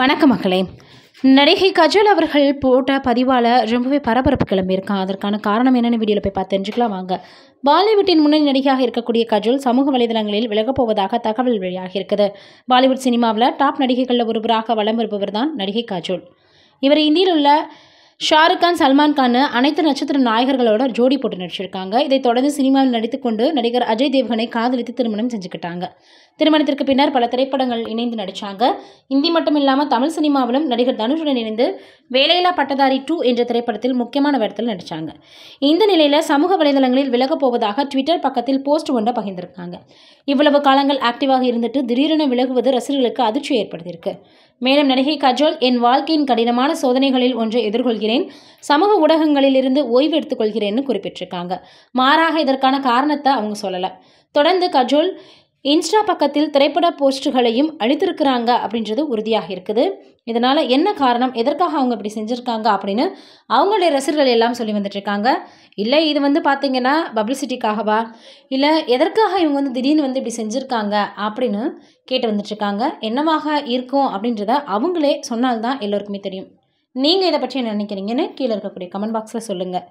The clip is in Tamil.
வணக்க மக்களே நடிகை கஜல் அவர்கள் போட்ட பதிவால் ரொம்பவே பரபரப்பு கிளம்பியிருக்கான் அதற்கான காரணம் என்னென்னு வீடியோவில் போய் பார்த்து தெரிஞ்சுக்கலாம் வாங்க பாலிவுட்டின் முன்னணி நடிகையாக இருக்கக்கூடிய கஜோல் சமூக வலைதளங்களில் விலகப் போவதாக தகவல் வெளியாகி இருக்குது பாலிவுட் சினிமாவில் டாப் நடிகைகளில் ஒருவராக வலம் வருபவர் தான் நடிகை கஜோல் இவர் இந்தியில் உள்ள ஷாருக் கான் சல்மான் கான் அனைத்து நட்சத்திர நாயகர்களோட ஜோடி போட்டு நடிச்சிருக்காங்க இதை தொடர்ந்து சினிமாவில் நடித்துக்கொண்டு நடிகர் அஜய் தேவ்கனை காதலித்து திருமணம் செஞ்சுக்கிட்டாங்க திருமணத்திற்கு பின்னர் பல திரைப்படங்கள் இணைந்து நடித்தாங்க இந்தி மட்டும் இல்லாமல் தமிழ் சினிமாவிலும் நடிகர் தனுஷுடன் இணைந்து வேலையில்லா பட்டதாரி டூ என்ற திரைப்படத்தில் முக்கியமான வேடத்தில் நடித்தாங்க இந்த நிலையில் சமூக வலைதளங்களில் விலகப் போவதாக ட்விட்டர் பக்கத்தில் போஸ்ட் ஒன்றை பகிர்ந்திருக்காங்க இவ்வளவு காலங்கள் ஆக்டிவாக இருந்துட்டு திடீரென விலகுவது ரசிகர்களுக்கு அதிர்ச்சி ஏற்படுத்தியிருக்கு மேலும் நடிகை கஜோல் என் வாழ்க்கையின் கடினமான சோதனைகளில் ஒன்றை எதிர்கொள்கிறேன் சமூக ஊடகங்களிலிருந்து ஓய்வு எடுத்துக்கொள்கிறேன்னு குறிப்பிட்டிருக்காங்க மாறாக இதற்கான காரணத்தை அவங்க சொல்லலை தொடர்ந்து கஜோல் இன்ஸ்டா பக்கத்தில் திரைப்பட போஸ்ட்டுகளையும் அழித்திருக்கிறாங்க அப்படின்றது உறுதியாக இருக்குது இதனால் என்ன காரணம் எதற்காக அவங்க இப்படி செஞ்சுருக்காங்க அப்படின்னு அவங்களுடைய ரசிகர்கள் எல்லாம் சொல்லி வந்துட்டுருக்காங்க இல்லை இது வந்து பார்த்திங்கன்னா பப்ளிசிட்டிக்காகவா இல்லை எதற்காக இவங்க வந்து திடீர்னு வந்து இப்படி செஞ்சுருக்காங்க அப்படின்னு கேட்டு வந்துட்டுருக்காங்க என்னவாக இருக்கும் அப்படின்றத அவங்களே சொன்னால்தான் எல்லோருக்குமே தெரியும் நீங்கள் இதை பற்றி என்ன நினைக்கிறீங்கன்னு கீழே இருக்கக்கூடிய கமெண்ட் பாக்ஸில் சொல்லுங்கள்